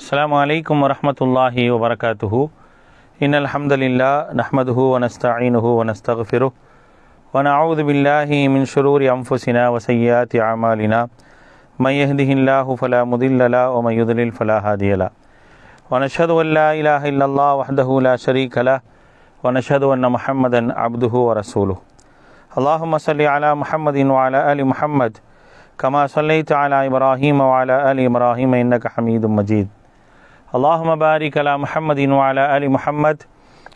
السلام عليكم ورحمة الله وبركاته إن الحمد لله نحمده ونستعينه ونستغفره ونعوذ بالله من شرور أنفسنا وسيئات أعمالنا من يهده الله فلا مضل له ومن يضلل فلا هادي له ونشهد أن لا إله إلا الله وحده لا شريك له ونشهد أن محمدا عبده ورسوله اللهم صل على محمد وعلى آل محمد كما صليت على إبراهيم وعلى آل إبراهيم إنك حميد مجيد اللهم بارك على محمد وعلى آل محمد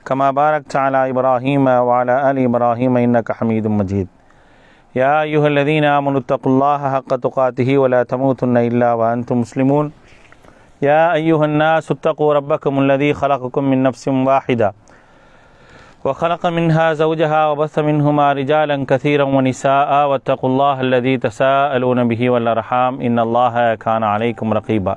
كما باركت على إبراهيم وعلى آل إبراهيم إنك حميد مجيد يا أيها الذين آمنوا اتقوا الله حق تقاته ولا تموتن إلا وأنتم مسلمون يا أيها الناس اتقوا ربكم الذي خلقكم من نفس واحدة وخلق منها زوجها وبث منهما رجالا كثيرا ونساء واتقوا الله الذي تساءلون به والأرحام إن الله كان عليكم رقيبا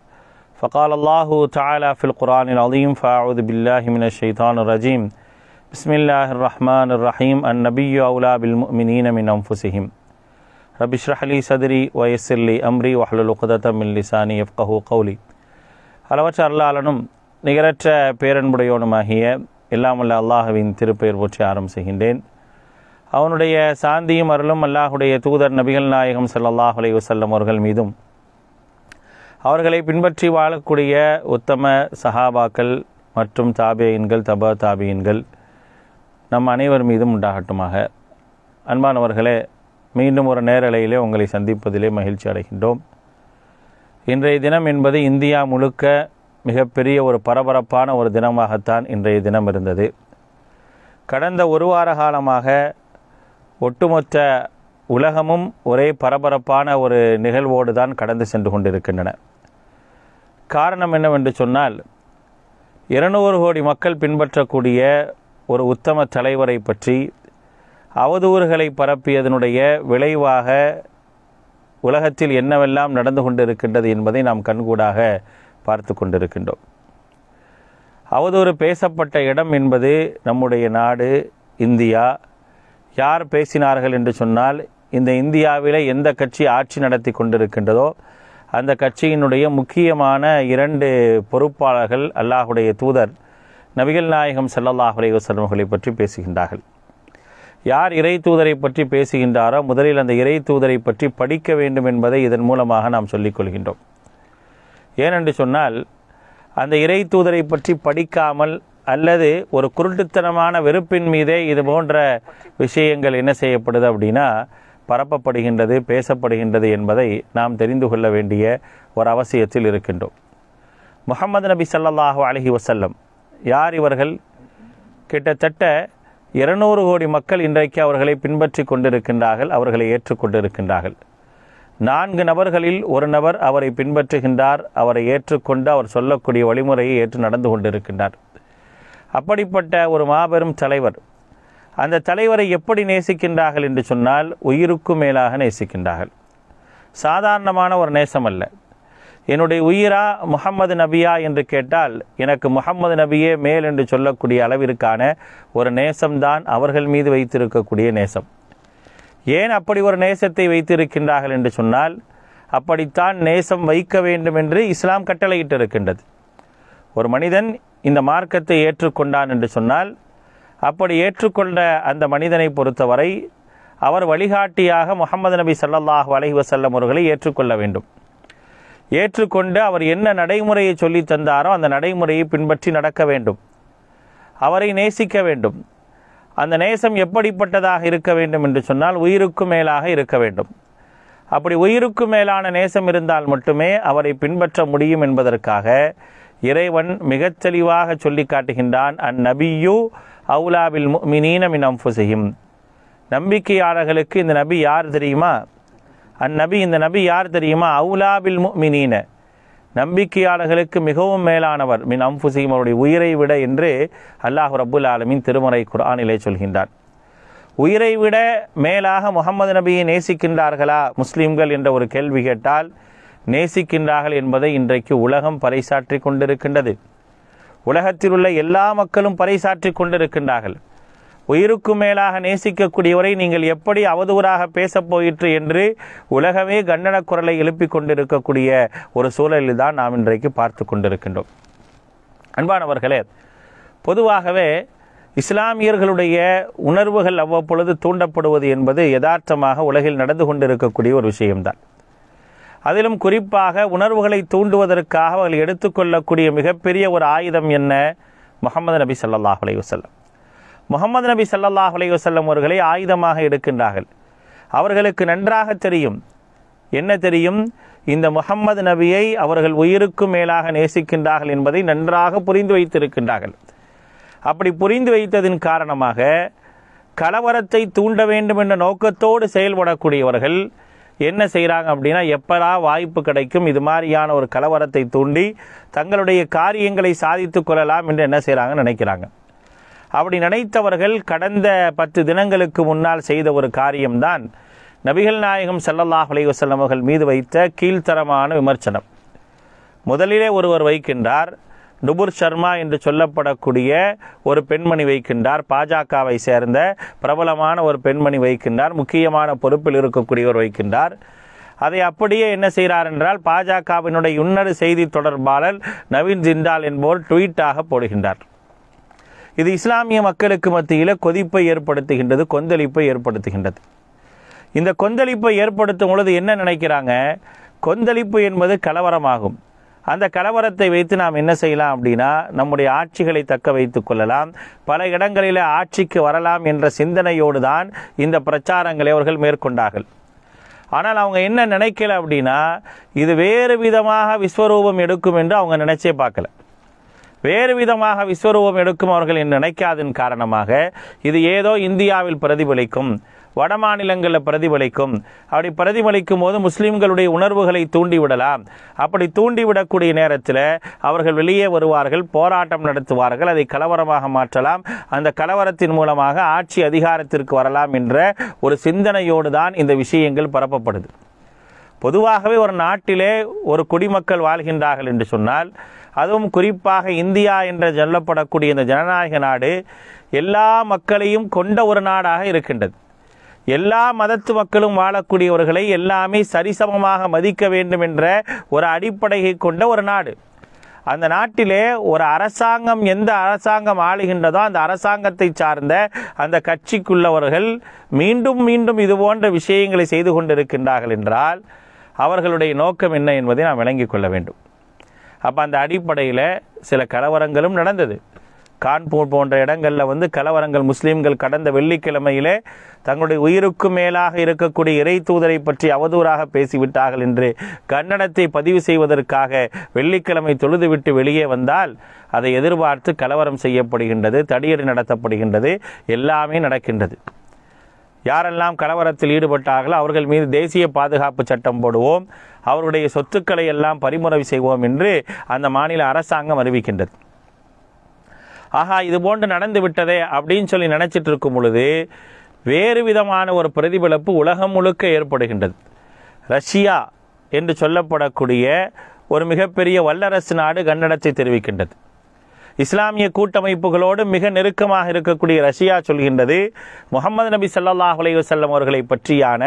فقال الله تعالى في القرآن العظيم فأعوذ بالله من الشيطان الرجيم بسم الله الرحمن الرحيم النبي أولى بالمؤمنين من أنفسهم رب اشرح لي صدري ويسر لي أمري واحلل عقدة من لساني يفقه قولي على وجه الله لنم نقرأت ما அளவற்ற அல்லாளனும் நிகரற்ற பேரன்புடையோனுமாகிய எல்லாமல்ல அல்லாஹுவின் திருப்பெயர் போற்றி ஆரம்பிச்சுகின்றேன் அவனுடைய சாந்தியும் அருளும் அல்லாஹுடைய தூதர் நபிகள் நாயகம் சல்லாஹ் அலை வசல்லம் அவர்கள் மீதும் அவர்களை பின்பற்றி வாழக்கூடிய உத்தம சஹாபாக்கள் மற்றும் தாபியன்கள் தபா தாபியன்கள் நம் அனைவர் மீதும் உண்டாகட்டுமாக அன்பானவர்களே மீண்டும் ஒரு நேரலையிலே உங்களை சந்திப்பதிலே மகிழ்ச்சி அடைகின்றோம் இன்றைய தினம் என்பது இந்தியா முழுக்க மிகப்பெரிய ஒரு பரபரப்பான ஒரு தினமாகத்தான் இன்றைய தினம் இருந்தது கடந்த ஒரு வார காலமாக ஒட்டுமொத்த உலகமும் ஒரே பரபரப்பான ஒரு நிகழ்வோடு தான் கடந்து சென்று கொண்டிருக்கின்றன காரணம் என்னவென்று சொன்னால் இருநூறு கோடி மக்கள் பின்பற்றக்கூடிய ஒரு உத்தம தலைவரை பற்றி அவதூறுகளை பரப்பியதனுடைய விளைவாக உலகத்தில் என்னவெல்லாம் நடந்து கொண்டிருக்கின்றது என்பதை நாம் கண்கூடாக பார்த்து கொண்டிருக்கின்றோம் அவதூறு பேசப்பட்ட இடம் என்பது நம்முடைய நாடு இந்தியா யார் பேசினார்கள் என்று சொன்னால் இந்த இந்தியாவிலே எந்த கட்சி ஆட்சி நடத்தி கொண்டிருக்கின்றதோ அந்த கட்சியினுடைய முக்கியமான இரண்டு பொறுப்பாளர்கள் அல்லாஹுடைய தூதர் நபிகள் நாயகம் செல்லல்லாஹ் அலைய பற்றி பேசுகின்றார்கள் யார் இறை தூதரை பற்றி பேசுகின்றாரோ முதலில் அந்த இறை தூதரை பற்றி படிக்க வேண்டும் என்பதை இதன் மூலமாக நாம் கொள்கின்றோம் ஏனென்று சொன்னால் அந்த இறை தூதரை பற்றி படிக்காமல் அல்லது ஒரு குருட்டுத்தனமான வெறுப்பின் மீதே இது போன்ற விஷயங்கள் என்ன செய்யப்படுது அப்படின்னா பரப்பப்படுகின்றது பேசப்படுகின்றது என்பதை நாம் தெரிந்து கொள்ள வேண்டிய ஒரு அவசியத்தில் இருக்கின்றோம் முகமது நபி சல்லாஹூ அலஹி வசல்லம் யார் இவர்கள் கிட்டத்தட்ட இருநூறு கோடி மக்கள் இன்றைக்கு அவர்களை பின்பற்றி கொண்டிருக்கின்றார்கள் அவர்களை ஏற்றுக்கொண்டிருக்கின்றார்கள் நான்கு நபர்களில் ஒரு நபர் அவரை பின்பற்றுகின்றார் அவரை ஏற்றுக்கொண்டு அவர் சொல்லக்கூடிய வழிமுறையை ஏற்று நடந்து கொண்டிருக்கின்றார் அப்படிப்பட்ட ஒரு மாபெரும் தலைவர் அந்த தலைவரை எப்படி நேசிக்கின்றார்கள் என்று சொன்னால் உயிருக்கும் மேலாக நேசிக்கின்றார்கள் சாதாரணமான ஒரு நேசம் அல்ல என்னுடைய உயிரா முகம்மது நபியா என்று கேட்டால் எனக்கு முகம்மது நபியே மேல் என்று சொல்லக்கூடிய அளவிற்கான ஒரு நேசம்தான் அவர்கள் மீது வைத்திருக்கக்கூடிய நேசம் ஏன் அப்படி ஒரு நேசத்தை வைத்திருக்கின்றார்கள் என்று சொன்னால் அப்படித்தான் நேசம் வைக்க வேண்டும் என்று இஸ்லாம் கட்டளையிட்டிருக்கின்றது ஒரு மனிதன் இந்த மார்க்கத்தை ஏற்றுக்கொண்டான் என்று சொன்னால் அப்படி ஏற்றுக்கொண்ட அந்த மனிதனை பொறுத்தவரை அவர் வழிகாட்டியாக முகமது நபி சல்லாஹ் அலஹி வசல்லம் அவர்களை ஏற்றுக்கொள்ள வேண்டும் ஏற்றுக்கொண்டு அவர் என்ன நடைமுறையை சொல்லி தந்தாரோ அந்த நடைமுறையை பின்பற்றி நடக்க வேண்டும் அவரை நேசிக்க வேண்டும் அந்த நேசம் எப்படிப்பட்டதாக இருக்க வேண்டும் என்று சொன்னால் உயிருக்கு மேலாக இருக்க வேண்டும் அப்படி உயிருக்கு மேலான நேசம் இருந்தால் மட்டுமே அவரை பின்பற்ற முடியும் என்பதற்காக இறைவன் மிகச் தெளிவாக சொல்லி காட்டுகின்றான் அந்நபியு அவுலாபில் மினீனம் அம்புசையும் நம்பிக்கையாளர்களுக்கு இந்த நபி யார் தெரியுமா அந்நபி இந்த நபி யார் தெரியுமா அவுலாபில் மினீன நம்பிக்கையாளர்களுக்கு மிகவும் மேலானவர் மின் அம்புசையும் அவருடைய உயிரை விட என்று அல்லாஹ் ரபுல் ஆலமின் திருமறை குரானிலே சொல்கின்றார் உயிரை விட மேலாக முகமது நபியை நேசிக்கின்றார்களா முஸ்லீம்கள் என்ற ஒரு கேள்வி கேட்டால் நேசிக்கின்றார்கள் என்பதை இன்றைக்கு உலகம் பறைசாற்றி கொண்டிருக்கின்றது உலகத்தில் உள்ள எல்லா மக்களும் பறைசாற்றி கொண்டிருக்கின்றார்கள் உயிருக்கு மேலாக நேசிக்கக்கூடியவரை நீங்கள் எப்படி அவதூறாக பேசப் போயிற்று என்று உலகமே கண்டன குரலை எழுப்பி கொண்டிருக்கக்கூடிய ஒரு சூழலில் தான் நாம் இன்றைக்கு பார்த்து கொண்டிருக்கின்றோம் அன்பானவர்களே பொதுவாகவே இஸ்லாமியர்களுடைய உணர்வுகள் அவ்வப்பொழுது தூண்டப்படுவது என்பது யதார்த்தமாக உலகில் நடந்து கொண்டிருக்கக்கூடிய ஒரு விஷயம்தான் அதிலும் குறிப்பாக உணர்வுகளை தூண்டுவதற்காக அவர்கள் எடுத்துக்கொள்ளக்கூடிய மிகப்பெரிய ஒரு ஆயுதம் என்ன முகமது நபி சல்லாஹ் அலைவசல்லம் முகமது நபி சல்லாஹ் அலைவசல்லம் அவர்களை ஆயுதமாக எடுக்கின்றார்கள் அவர்களுக்கு நன்றாக தெரியும் என்ன தெரியும் இந்த முகம்மது நபியை அவர்கள் உயிருக்கும் மேலாக நேசிக்கின்றார்கள் என்பதை நன்றாக புரிந்து வைத்திருக்கின்றார்கள் அப்படி புரிந்து வைத்ததின் காரணமாக கலவரத்தை தூண்ட வேண்டும் என்ற நோக்கத்தோடு செயல்படக்கூடியவர்கள் என்ன செய்கிறாங்க அப்படின்னா எப்படா வாய்ப்பு கிடைக்கும் இது மாதிரியான ஒரு கலவரத்தை தூண்டி தங்களுடைய காரியங்களை சாதித்து கொள்ளலாம் என்று என்ன செய்கிறாங்கன்னு நினைக்கிறாங்க அப்படி நினைத்தவர்கள் கடந்த பத்து தினங்களுக்கு முன்னால் செய்த ஒரு காரியம்தான் நபிகள் நாயகம் சல்லல்லாஹ் அலைவசல்லம் மீது வைத்த கீழ்த்தரமான விமர்சனம் முதலிலே ஒருவர் வைக்கின்றார் நுபுர் சர்மா என்று சொல்லப்படக்கூடிய ஒரு பெண்மணி வைக்கின்றார் பாஜகவை சேர்ந்த பிரபலமான ஒரு பெண்மணி வைக்கின்றார் முக்கியமான பொறுப்பில் இருக்கக்கூடியவர் வைக்கின்றார் அதை அப்படியே என்ன செய்கிறார் என்றால் பாஜகவினுடைய இன்னொரு செய்தி தொடர்பாளர் நவீன் ஜிண்டால் என்பவர் ட்வீட்டாக போடுகின்றார் இது இஸ்லாமிய மக்களுக்கு மத்தியில் கொதிப்பை ஏற்படுத்துகின்றது கொந்தளிப்பை ஏற்படுத்துகின்றது இந்த கொந்தளிப்பை ஏற்படுத்தும் பொழுது என்ன நினைக்கிறாங்க கொந்தளிப்பு என்பது கலவரமாகும் அந்த கலவரத்தை வைத்து நாம் என்ன செய்யலாம் அப்படின்னா நம்முடைய ஆட்சிகளை தக்க வைத்து கொள்ளலாம் பல இடங்களில் ஆட்சிக்கு வரலாம் என்ற சிந்தனையோடு தான் இந்த பிரச்சாரங்களை அவர்கள் மேற்கொண்டார்கள் ஆனால் அவங்க என்ன நினைக்கல அப்படின்னா இது வேறு விதமாக விஸ்வரூபம் எடுக்கும் என்று அவங்க நினைச்சே பார்க்கல வேறு விதமாக விஸ்வரூபம் எடுக்கும் அவர்கள் நினைக்காதன் காரணமாக இது ஏதோ இந்தியாவில் பிரதிபலிக்கும் வட மாநிலங்களில் பிரதிபலிக்கும் அப்படி பிரதிபலிக்கும் போது முஸ்லீம்களுடைய உணர்வுகளை தூண்டிவிடலாம் அப்படி தூண்டிவிடக்கூடிய நேரத்தில் அவர்கள் வெளியே வருவார்கள் போராட்டம் நடத்துவார்கள் அதை கலவரமாக மாற்றலாம் அந்த கலவரத்தின் மூலமாக ஆட்சி அதிகாரத்திற்கு வரலாம் என்ற ஒரு சிந்தனையோடு தான் இந்த விஷயங்கள் பரப்பப்படுது பொதுவாகவே ஒரு நாட்டிலே ஒரு குடிமக்கள் வாழ்கின்றார்கள் என்று சொன்னால் அதுவும் குறிப்பாக இந்தியா என்று சொல்லப்படக்கூடிய இந்த ஜனநாயக நாடு எல்லா மக்களையும் கொண்ட ஒரு நாடாக இருக்கின்றது எல்லா மதத்து மக்களும் வாழக்கூடியவர்களை எல்லாமே சரிசமமாக மதிக்க வேண்டும் என்ற ஒரு அடிப்படையை கொண்ட ஒரு நாடு அந்த நாட்டிலே ஒரு அரசாங்கம் எந்த அரசாங்கம் ஆளுகின்றதோ அந்த அரசாங்கத்தை சார்ந்த அந்த கட்சிக்குள்ளவர்கள் மீண்டும் மீண்டும் இது போன்ற விஷயங்களை செய்து கொண்டிருக்கின்றார்கள் என்றால் அவர்களுடைய நோக்கம் என்ன என்பதை நாம் விளங்கிக் கொள்ள வேண்டும் அப்போ அந்த அடிப்படையில் சில கலவரங்களும் நடந்தது கான்பூர் போன்ற இடங்களில் வந்து கலவரங்கள் முஸ்லீம்கள் கடந்த வெள்ளிக்கிழமையிலே தங்களுடைய உயிருக்கு மேலாக இருக்கக்கூடிய இறை தூதரை பற்றி அவதூறாக பேசிவிட்டார்கள் என்று கன்னடத்தை பதிவு செய்வதற்காக வெள்ளிக்கிழமை தொழுதுவிட்டு வெளியே வந்தால் அதை எதிர்பார்த்து கலவரம் செய்யப்படுகின்றது தடியடி நடத்தப்படுகின்றது எல்லாமே நடக்கின்றது யாரெல்லாம் கலவரத்தில் ஈடுபட்டார்களோ அவர்கள் மீது தேசிய பாதுகாப்பு சட்டம் போடுவோம் அவருடைய சொத்துக்களை எல்லாம் பறிமுறை செய்வோம் என்று அந்த மாநில அரசாங்கம் அறிவிக்கின்றது ஆகா இது போன்று நடந்து விட்டதே அப்படின்னு சொல்லி நினச்சிட்டு இருக்கும் பொழுது வேறு விதமான ஒரு பிரதிபலப்பு உலகம் முழுக்க ஏற்படுகின்றது ரஷ்யா என்று சொல்லப்படக்கூடிய ஒரு மிகப்பெரிய வல்லரசு நாடு கன்னடத்தை தெரிவிக்கின்றது இஸ்லாமிய கூட்டமைப்புகளோடு மிக நெருக்கமாக இருக்கக்கூடிய ரஷ்யா சொல்கின்றது முகமது நபி சல்லாஹ் அலைவசல்லம் அவர்களை பற்றியான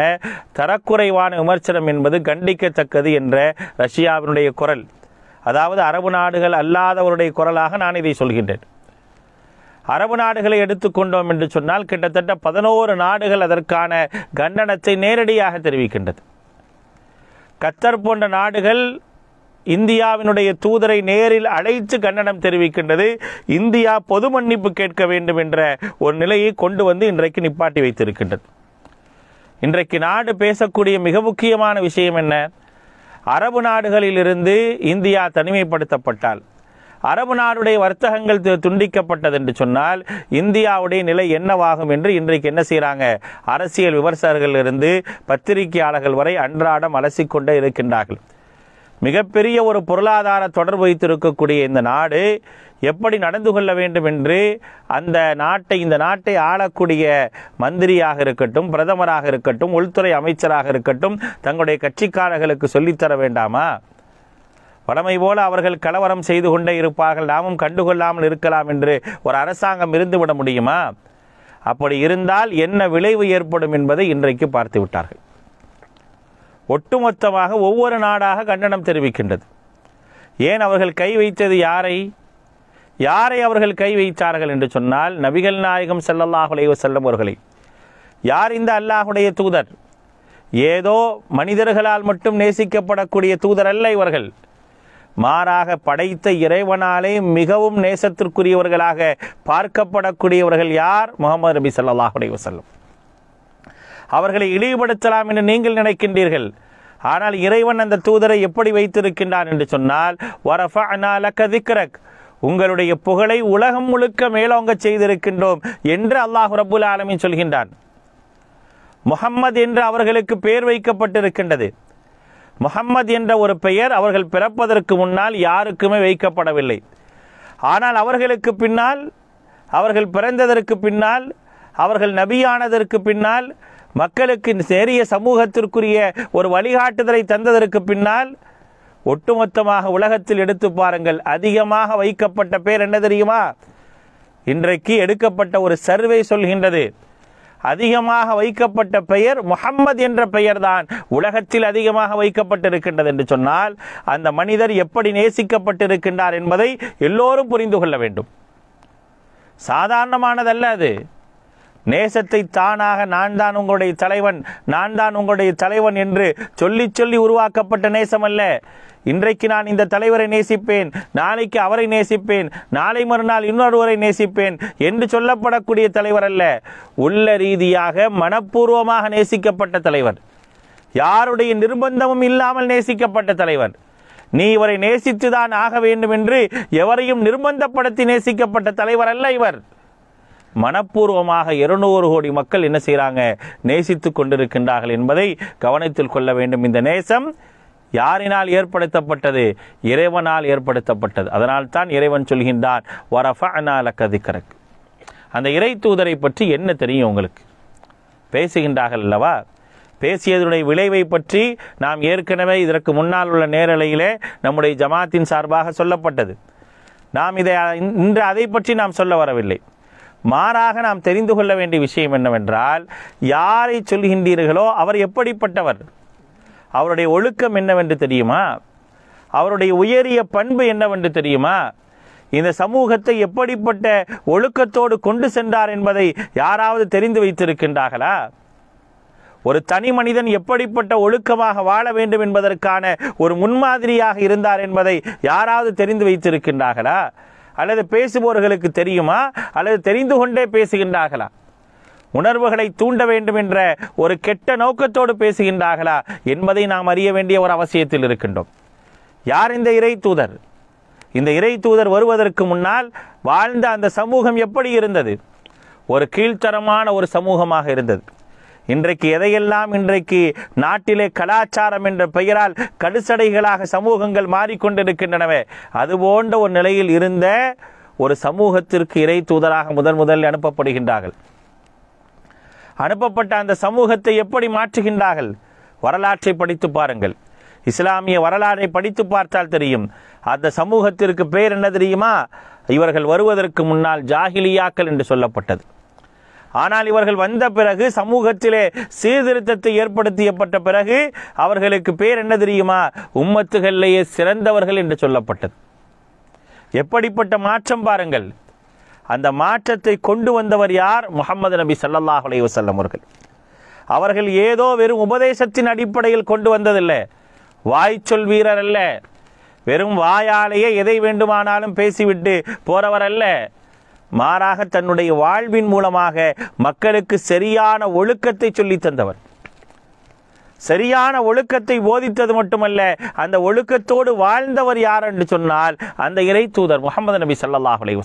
தரக்குறைவான விமர்சனம் என்பது கண்டிக்கத்தக்கது என்ற ரஷ்யாவினுடைய குரல் அதாவது அரபு நாடுகள் அல்லாதவருடைய குரலாக நான் இதை சொல்கின்றேன் அரபு நாடுகளை எடுத்துக்கொண்டோம் என்று சொன்னால் கிட்டத்தட்ட பதினோரு நாடுகள் அதற்கான கண்டனத்தை நேரடியாக தெரிவிக்கின்றது கத்தர் போன்ற நாடுகள் இந்தியாவினுடைய தூதரை நேரில் அழைத்து கண்டனம் தெரிவிக்கின்றது இந்தியா பொது மன்னிப்பு கேட்க வேண்டும் என்ற ஒரு நிலையை கொண்டு வந்து இன்றைக்கு நிப்பாட்டி வைத்திருக்கின்றது இன்றைக்கு நாடு பேசக்கூடிய மிக முக்கியமான விஷயம் என்ன அரபு நாடுகளிலிருந்து இந்தியா தனிமைப்படுத்தப்பட்டால் அரபு நாடுடைய வர்த்தகங்கள் துண்டிக்கப்பட்டது என்று சொன்னால் இந்தியாவுடைய நிலை என்னவாகும் என்று இன்றைக்கு என்ன செய்கிறாங்க அரசியல் விமர்சகர்கள் இருந்து பத்திரிகையாளர்கள் வரை அன்றாடம் அலசிக்கொண்டே இருக்கின்றார்கள் மிகப்பெரிய ஒரு பொருளாதார தொடர்பு வைத்திருக்கக்கூடிய இந்த நாடு எப்படி நடந்து கொள்ள வேண்டும் என்று அந்த நாட்டை இந்த நாட்டை ஆளக்கூடிய மந்திரியாக இருக்கட்டும் பிரதமராக இருக்கட்டும் உள்துறை அமைச்சராக இருக்கட்டும் தங்களுடைய கட்சிக்காரர்களுக்கு சொல்லித்தர வேண்டாமா வடமை போல அவர்கள் கலவரம் செய்து கொண்டே இருப்பார்கள் நாமும் கண்டுகொள்ளாமல் இருக்கலாம் என்று ஒரு அரசாங்கம் இருந்துவிட முடியுமா அப்படி இருந்தால் என்ன விளைவு ஏற்படும் என்பதை இன்றைக்கு பார்த்து விட்டார்கள் ஒட்டுமொத்தமாக ஒவ்வொரு நாடாக கண்டனம் தெரிவிக்கின்றது ஏன் அவர்கள் கை வைத்தது யாரை யாரை அவர்கள் கை வைத்தார்கள் என்று சொன்னால் நபிகள் நாயகம் செல்லல்லாஹுலே செல்லும் அவர்களை யார் இந்த அல்லாஹுடைய தூதர் ஏதோ மனிதர்களால் மட்டும் நேசிக்கப்படக்கூடிய தூதர் அல்ல இவர்கள் மாறாக படைத்த இறைவனாலே மிகவும் நேசத்திற்குரியவர்களாக பார்க்கப்படக்கூடியவர்கள் யார் முகமது நபி சல்லாஹ் அலி வசல்லம் அவர்களை இழிவுபடுத்தலாம் என்று நீங்கள் நினைக்கின்றீர்கள் ஆனால் இறைவன் அந்த தூதரை எப்படி வைத்திருக்கின்றான் என்று சொன்னால் வரஃபா அனாலக்க திக்ரக் உங்களுடைய புகழை உலகம் முழுக்க மேலோங்க செய்திருக்கின்றோம் என்று அல்லாஹு ரபுல் ஆலமின் சொல்கின்றான் முகம்மது என்று அவர்களுக்கு பெயர் வைக்கப்பட்டிருக்கின்றது முகம்மது என்ற ஒரு பெயர் அவர்கள் பிறப்பதற்கு முன்னால் யாருக்குமே வைக்கப்படவில்லை ஆனால் அவர்களுக்கு பின்னால் அவர்கள் பிறந்ததற்கு பின்னால் அவர்கள் நபியானதற்கு பின்னால் மக்களுக்கு சேரிய சமூகத்திற்குரிய ஒரு வழிகாட்டுதலை தந்ததற்கு பின்னால் ஒட்டுமொத்தமாக உலகத்தில் எடுத்து பாருங்கள் அதிகமாக வைக்கப்பட்ட பேர் என்ன தெரியுமா இன்றைக்கு எடுக்கப்பட்ட ஒரு சர்வே சொல்கின்றது அதிகமாக வைக்கப்பட்ட பெயர் முகம்மது என்ற பெயர் உலகத்தில் அதிகமாக வைக்கப்பட்டிருக்கின்றது என்று சொன்னால் அந்த மனிதர் எப்படி நேசிக்கப்பட்டிருக்கின்றார் என்பதை எல்லோரும் புரிந்து கொள்ள வேண்டும் சாதாரணமானதல்ல அது நேசத்தை தானாக நான் தான் உங்களுடைய தலைவன் நான் தான் உங்களுடைய தலைவன் என்று சொல்லி சொல்லி உருவாக்கப்பட்ட நேசம் அல்ல இன்றைக்கு நான் இந்த தலைவரை நேசிப்பேன் நாளைக்கு அவரை நேசிப்பேன் நாளை மறுநாள் இன்னொருவரை நேசிப்பேன் என்று சொல்லப்படக்கூடிய தலைவர் அல்ல உள்ள ரீதியாக மனப்பூர்வமாக நேசிக்கப்பட்ட தலைவர் யாருடைய நிர்பந்தமும் இல்லாமல் நேசிக்கப்பட்ட தலைவர் நீ இவரை நேசித்துதான் ஆக வேண்டும் என்று எவரையும் நிர்பந்தப்படுத்தி நேசிக்கப்பட்ட தலைவர் அல்ல இவர் மனப்பூர்வமாக இருநூறு கோடி மக்கள் என்ன செய்கிறாங்க நேசித்து கொண்டிருக்கின்றார்கள் என்பதை கவனத்தில் கொள்ள வேண்டும் இந்த நேசம் யாரினால் ஏற்படுத்தப்பட்டது இறைவனால் ஏற்படுத்தப்பட்டது அதனால் தான் இறைவன் சொல்கின்றான் வரஃபனால கதிக்கரக் அந்த இறை தூதரை பற்றி என்ன தெரியும் உங்களுக்கு பேசுகின்றார்கள் அல்லவா பேசியதனுடைய விளைவை பற்றி நாம் ஏற்கனவே இதற்கு முன்னால் உள்ள நேரலையிலே நம்முடைய ஜமாத்தின் சார்பாக சொல்லப்பட்டது நாம் இதை இன்று அதை பற்றி நாம் சொல்ல வரவில்லை மாறாக நாம் தெரிந்து கொள்ள வேண்டிய விஷயம் என்னவென்றால் யாரை சொல்கின்றீர்களோ அவர் எப்படிப்பட்டவர் அவருடைய ஒழுக்கம் என்னவென்று தெரியுமா அவருடைய உயரிய பண்பு என்னவென்று தெரியுமா இந்த சமூகத்தை எப்படிப்பட்ட ஒழுக்கத்தோடு கொண்டு சென்றார் என்பதை யாராவது தெரிந்து வைத்திருக்கின்றார்களா ஒரு தனி மனிதன் எப்படிப்பட்ட ஒழுக்கமாக வாழ வேண்டும் என்பதற்கான ஒரு முன்மாதிரியாக இருந்தார் என்பதை யாராவது தெரிந்து வைத்திருக்கின்றார்களா அல்லது பேசுபவர்களுக்கு தெரியுமா அல்லது தெரிந்து கொண்டே பேசுகின்றார்களா உணர்வுகளை தூண்ட வேண்டும் என்ற ஒரு கெட்ட நோக்கத்தோடு பேசுகின்றார்களா என்பதை நாம் அறிய வேண்டிய ஒரு அவசியத்தில் இருக்கின்றோம் யார் இந்த இறை தூதர் இந்த இறை தூதர் வருவதற்கு முன்னால் வாழ்ந்த அந்த சமூகம் எப்படி இருந்தது ஒரு கீழ்த்தரமான ஒரு சமூகமாக இருந்தது இன்றைக்கு எதையெல்லாம் இன்றைக்கு நாட்டிலே கலாச்சாரம் என்ற பெயரால் கடுசடைகளாக சமூகங்கள் மாறிக்கொண்டிருக்கின்றனவே அது போன்ற ஒரு நிலையில் இருந்த ஒரு சமூகத்திற்கு இறை தூதராக முதன் முதலில் அனுப்பப்படுகின்றார்கள் அனுப்பப்பட்ட அந்த சமூகத்தை எப்படி மாற்றுகின்றார்கள் வரலாற்றை படித்து பாருங்கள் இஸ்லாமிய வரலாறை படித்து பார்த்தால் தெரியும் அந்த சமூகத்திற்கு பெயர் என்ன தெரியுமா இவர்கள் வருவதற்கு முன்னால் ஜாகிலியாக்கள் என்று சொல்லப்பட்டது ஆனால் இவர்கள் வந்த பிறகு சமூகத்திலே சீர்திருத்தத்தை ஏற்படுத்தியப்பட்ட பிறகு அவர்களுக்கு பேர் என்ன தெரியுமா உம்மத்துகளிலேயே சிறந்தவர்கள் என்று சொல்லப்பட்டது எப்படிப்பட்ட மாற்றம் பாருங்கள் அந்த மாற்றத்தை கொண்டு வந்தவர் யார் முகமது நபி சல்லாஹ் அலைவசல்லம் அவர்கள் அவர்கள் ஏதோ வெறும் உபதேசத்தின் அடிப்படையில் கொண்டு வந்ததில்லை வாய்ச்சொல் வீரர் அல்ல வெறும் வாயாலேயே எதை வேண்டுமானாலும் பேசிவிட்டு போறவர் அல்ல மாறாக தன்னுடைய வாழ்வின் மூலமாக மக்களுக்கு சரியான ஒழுக்கத்தை சொல்லி தந்தவர் சரியான ஒழுக்கத்தை போதித்தது மட்டுமல்ல அந்த ஒழுக்கத்தோடு வாழ்ந்தவர் யார் என்று சொன்னால் அந்த இறை தூதர் முகமது நபி சல்லாஹ் அலி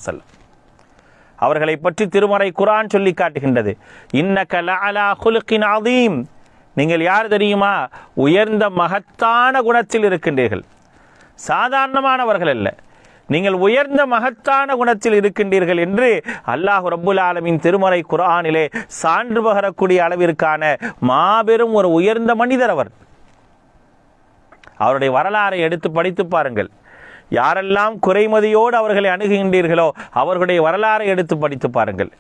அவர்களை பற்றி திருமறை குரான் சொல்லி காட்டுகின்றது இன்னகீம் நீங்கள் யார் தெரியுமா உயர்ந்த மகத்தான குணத்தில் இருக்கின்றீர்கள் சாதாரணமானவர்கள் அல்ல நீங்கள் உயர்ந்த மகத்தான குணத்தில் இருக்கின்றீர்கள் என்று அல்லாஹ் ரபுல் ஆலமின் திருமறை குரானிலே சான்று பகரக்கூடிய அளவிற்கான மாபெரும் ஒரு உயர்ந்த மனிதர் அவர் அவருடைய வரலாறை எடுத்து படித்து பாருங்கள் யாரெல்லாம் குறைமதியோடு அவர்களை அணுகுகின்றீர்களோ அவர்களுடைய வரலாறை எடுத்து படித்து பாருங்கள்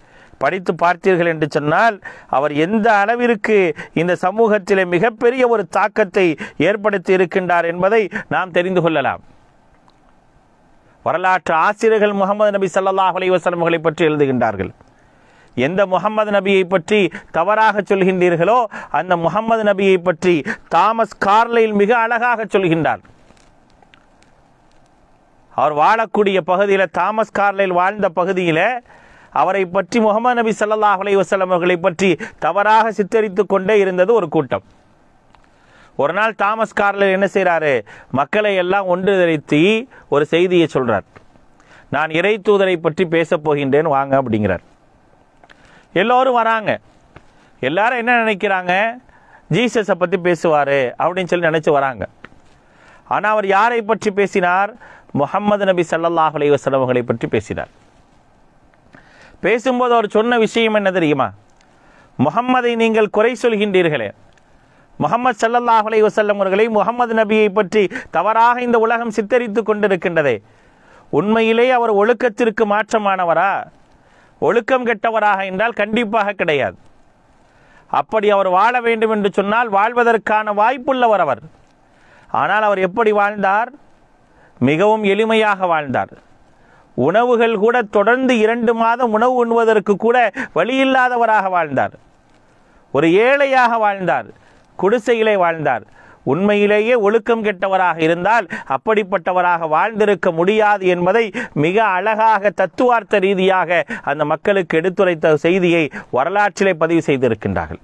படித்து பார்த்தீர்கள் என்று சொன்னால் அவர் எந்த அளவிற்கு இந்த சமூகத்திலே மிகப்பெரிய ஒரு தாக்கத்தை ஏற்படுத்தி இருக்கின்றார் என்பதை நாம் தெரிந்து கொள்ளலாம் வரலாற்று ஆசிரியர்கள் முகமது நபி சல்லாஹ் அலி பற்றி எழுதுகின்றார்கள் எந்த முகமது நபியை பற்றி தவறாக சொல்கின்றீர்களோ அந்த முகமது நபியை பற்றி தாமஸ் கார்லையில் மிக அழகாக சொல்கின்றார் அவர் வாழக்கூடிய பகுதியில் தாமஸ் கார்லையில் வாழ்ந்த பகுதியில் அவரை பற்றி முகமது நபி சல்லாஹ் அலி அவர்களை பற்றி தவறாக சித்தரித்து கொண்டே இருந்தது ஒரு கூட்டம் ஒரு நாள் தாமஸ் கார்ல என்ன செய்கிறாரு மக்களை எல்லாம் ஒன்று திரைத்தி ஒரு செய்தியை சொல்கிறார் நான் இறை தூதரை பற்றி பேசப் போகின்றேன் வாங்க அப்படிங்கிறார் எல்லோரும் வராங்க எல்லாரும் என்ன நினைக்கிறாங்க ஜீசஸை பற்றி பேசுவார் அப்படின்னு சொல்லி நினச்சி வராங்க ஆனால் அவர் யாரை பற்றி பேசினார் முகமது நபி சல்லாஹ் அலி வசலவங்களை பற்றி பேசினார் பேசும்போது அவர் சொன்ன விஷயம் என்ன தெரியுமா முகம்மதை நீங்கள் குறை சொல்கின்றீர்களே முகமது சல்லல்லாஹ் அலை வசல்லம் அவர்களை முகமது நபியை பற்றி தவறாக இந்த உலகம் சித்தரித்து கொண்டிருக்கின்றதே உண்மையிலே அவர் ஒழுக்கத்திற்கு மாற்றமானவரா ஒழுக்கம் கெட்டவராக என்றால் கண்டிப்பாக கிடையாது அப்படி அவர் வாழ வேண்டும் என்று சொன்னால் வாழ்வதற்கான வாய்ப்புள்ளவர் அவர் ஆனால் அவர் எப்படி வாழ்ந்தார் மிகவும் எளிமையாக வாழ்ந்தார் உணவுகள் கூட தொடர்ந்து இரண்டு மாதம் உணவு உண்வதற்கு கூட வழியில்லாதவராக வாழ்ந்தார் ஒரு ஏழையாக வாழ்ந்தார் குடிசையிலே வாழ்ந்தார் உண்மையிலேயே ஒழுக்கம் கெட்டவராக இருந்தால் அப்படிப்பட்டவராக வாழ்ந்திருக்க முடியாது என்பதை மிக அழகாக தத்துவார்த்த ரீதியாக அந்த மக்களுக்கு எடுத்துரைத்த செய்தியை வரலாற்றிலே பதிவு செய்திருக்கின்றார்கள்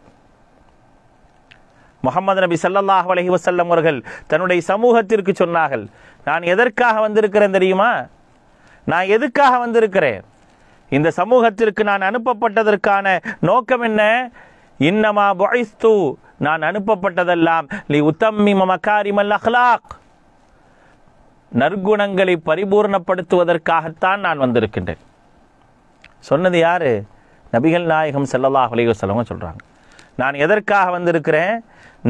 முகமது நபி சல்லாஹ் அலஹி வசல்லம் அவர்கள் தன்னுடைய சமூகத்திற்கு சொன்னார்கள் நான் எதற்காக வந்திருக்கிறேன் தெரியுமா நான் எதுக்காக வந்திருக்கிறேன் இந்த சமூகத்திற்கு நான் அனுப்பப்பட்டதற்கான நோக்கம் என்ன இன்னமா பொய்ஸ்து நான் அனுப்பப்பட்டதெல்லாம் லி உத்தம்மி மமகாரிமல் அஹ்லாக் நற்குணங்களை பரிபூர்ணப்படுத்துவதற்காகத்தான் நான் வந்திருக்கின்றேன் சொன்னது யார் நபிகள் நாயகம் செல்லல்லாஹ் செல்லவும் சொல்கிறாங்க நான் எதற்காக வந்திருக்கிறேன்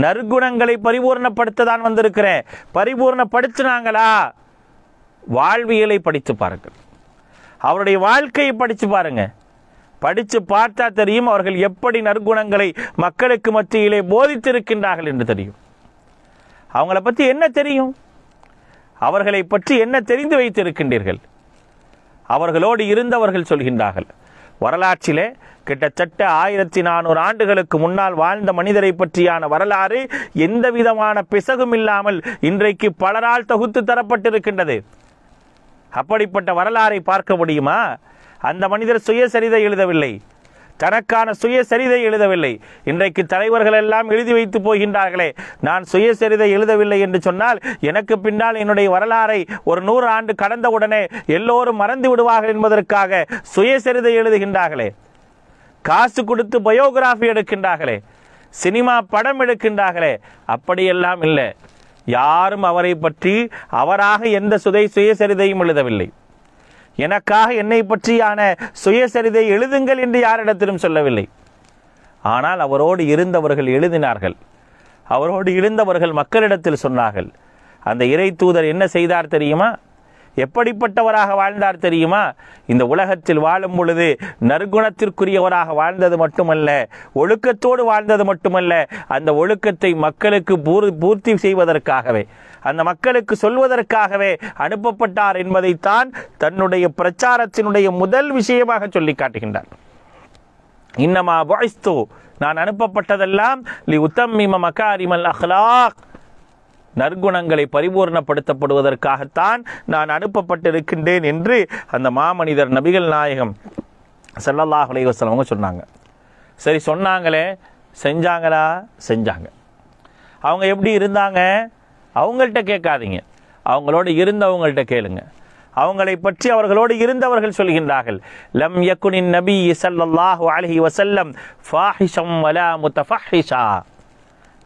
நற்குணங்களை பரிபூர்ணப்படுத்த தான் வந்திருக்கிறேன் பரிபூர்ணப்படுத்தினாங்களா வாழ்வியலை படித்து பாருங்கள் அவருடைய வாழ்க்கையை படித்து பாருங்கள் படித்து பார்த்தா தெரியும் அவர்கள் எப்படி நற்குணங்களை மக்களுக்கு மத்தியிலே போதித்திருக்கின்றார்கள் என்று தெரியும் அவங்களை பற்றி என்ன தெரியும் அவர்களை பற்றி என்ன தெரிந்து வைத்திருக்கின்றீர்கள் அவர்களோடு இருந்தவர்கள் சொல்கின்றார்கள் வரலாற்றிலே கிட்டத்தட்ட ஆயிரத்தி நானூறு ஆண்டுகளுக்கு முன்னால் வாழ்ந்த மனிதரை பற்றியான வரலாறு எந்த விதமான பிசகும் இல்லாமல் இன்றைக்கு பலரால் தொகுத்து தரப்பட்டிருக்கின்றது அப்படிப்பட்ட வரலாறை பார்க்க முடியுமா அந்த மனிதர் சுயசரிதை எழுதவில்லை தனக்கான சுயசரிதை எழுதவில்லை இன்றைக்கு தலைவர்கள் எல்லாம் எழுதி வைத்து போகின்றார்களே நான் சுயசரிதை எழுதவில்லை என்று சொன்னால் எனக்கு பின்னால் என்னுடைய வரலாறை ஒரு நூறு ஆண்டு கடந்தவுடனே எல்லோரும் மறந்து விடுவார்கள் என்பதற்காக சுயசரிதை எழுதுகின்றார்களே காசு கொடுத்து பயோகிராஃபி எடுக்கின்றார்களே சினிமா படம் எடுக்கின்றார்களே அப்படியெல்லாம் இல்லை யாரும் அவரை பற்றி அவராக எந்த சுதை சுயசரிதையும் எழுதவில்லை எனக்காக என்னை பற்றியான சுயசரிதை எழுதுங்கள் என்று யாரிடத்திலும் சொல்லவில்லை ஆனால் அவரோடு இருந்தவர்கள் எழுதினார்கள் அவரோடு இருந்தவர்கள் மக்களிடத்தில் சொன்னார்கள் அந்த இறை தூதர் என்ன செய்தார் தெரியுமா எப்படிப்பட்டவராக வாழ்ந்தார் தெரியுமா இந்த உலகத்தில் வாழும் பொழுது நற்குணத்திற்குரியவராக வாழ்ந்தது மட்டுமல்ல ஒழுக்கத்தோடு வாழ்ந்தது மட்டுமல்ல அந்த ஒழுக்கத்தை மக்களுக்கு பூர்த்தி செய்வதற்காகவே அந்த மக்களுக்கு சொல்வதற்காகவே அனுப்பப்பட்டார் என்பதைத்தான் தன்னுடைய பிரச்சாரத்தினுடைய முதல் விஷயமாக சொல்லி காட்டுகின்றார் இன்னமா வாய்ஸ்து நான் அனுப்பப்பட்டதெல்லாம் லி உத்தம் மகாரிமல் அஹ்லாக் நற்குணங்களை பரிபூர்ணப்படுத்தப்படுவதற்காகத்தான் நான் அனுப்பப்பட்டிருக்கின்றேன் என்று அந்த மாமனிதர் நபிகள் நாயகம் செல்லல்லாஹ் அவங்க சொன்னாங்க சரி சொன்னாங்களே செஞ்சாங்களா செஞ்சாங்க அவங்க எப்படி இருந்தாங்க அவங்கள்ட்ட கேட்காதீங்க அவங்களோடு இருந்தவங்கள்ட்ட கேளுங்க அவங்களை பற்றி அவர்களோடு இருந்தவர்கள் சொல்கின்றார்கள் லம் யக்குனின் நபி சல்லல்லாஹு அலஹி வசல்லம் ஃபாஹிஷம் வலா முத்தஃபாஹிஷா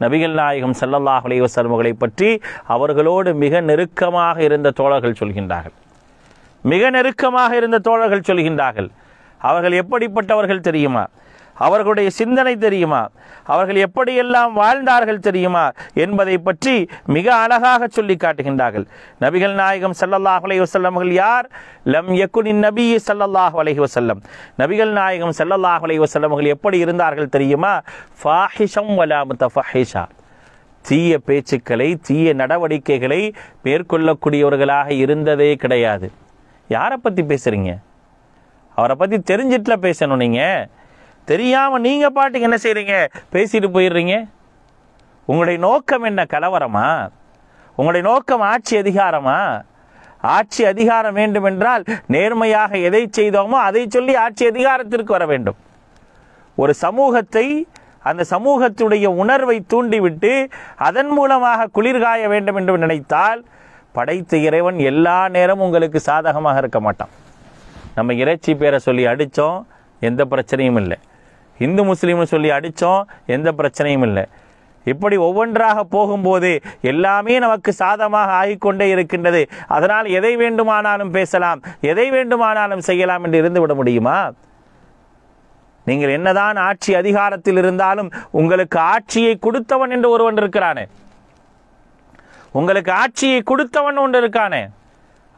நபிகள் நாயகம் சல்லல்லாஹ் அலைவசல்முகளை பற்றி அவர்களோடு மிக நெருக்கமாக இருந்த தோழர்கள் சொல்கின்றார்கள் மிக நெருக்கமாக இருந்த தோழர்கள் சொல்கின்றார்கள் அவர்கள் எப்படிப்பட்டவர்கள் தெரியுமா அவர்களுடைய சிந்தனை தெரியுமா அவர்கள் எப்படியெல்லாம் வாழ்ந்தார்கள் தெரியுமா என்பதை பற்றி மிக அழகாக சொல்லி காட்டுகின்றார்கள் நபிகள் நாயகம் சல்லல்லாஹ் அலைஹி வசல்லம்கள் யார் லம் யக்குனின் நபி சல்லல்லாஹ் அலைஹி வசல்லம் நபிகள் நாயகம் சல்லல்லாஹ் அலைஹி வசல்லம்கள் எப்படி இருந்தார்கள் தெரியுமா ஃபாஹிஷம் வலா ஃபஹிஷா தீய பேச்சுக்களை தீய நடவடிக்கைகளை மேற்கொள்ளக்கூடியவர்களாக இருந்ததே கிடையாது யாரை பற்றி பேசுகிறீங்க அவரை பற்றி தெரிஞ்சிட்டுல பேசணும் நீங்கள் தெரியாமல் நீங்கள் பாட்டுக்கு என்ன செய்கிறீங்க பேசிட்டு போயிடுறீங்க உங்களுடைய நோக்கம் என்ன கலவரமா உங்களுடைய நோக்கம் ஆட்சி அதிகாரமா ஆட்சி அதிகாரம் வேண்டும் என்றால் நேர்மையாக எதை செய்தோமோ அதை சொல்லி ஆட்சி அதிகாரத்திற்கு வர வேண்டும் ஒரு சமூகத்தை அந்த சமூகத்துடைய உணர்வை தூண்டிவிட்டு அதன் மூலமாக குளிர்காய வேண்டும் என்று நினைத்தால் படைத்த இறைவன் எல்லா நேரமும் உங்களுக்கு சாதகமாக இருக்க மாட்டான் நம்ம இறைச்சி பேரை சொல்லி அடித்தோம் எந்த பிரச்சனையும் இல்லை இந்து முஸ்லீம்னு சொல்லி அடித்தோம் எந்த பிரச்சனையும் இல்லை இப்படி ஒவ்வொன்றாக போகும்போது எல்லாமே நமக்கு சாதமாக ஆகிக்கொண்டே இருக்கின்றது அதனால் எதை வேண்டுமானாலும் பேசலாம் எதை வேண்டுமானாலும் செய்யலாம் என்று இருந்துவிட முடியுமா நீங்கள் என்னதான் ஆட்சி அதிகாரத்தில் இருந்தாலும் உங்களுக்கு ஆட்சியை கொடுத்தவன் என்று ஒருவன் இருக்கிறானே உங்களுக்கு ஆட்சியை கொடுத்தவன் ஒன்று இருக்கானே